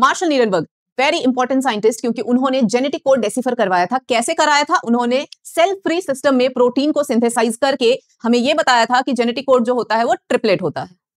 martial Nirenberg very important scientist क्योंकि उन्होंने genetic code decipher करवाया था कैसे कराया था उन्होंने सेल फ्री सिस्टम में प्रोटीन को सिंथेसाइज करके हमें यह बताया था कि जेनेटिक कोड जो होता है वो ट्रिपलेट होता है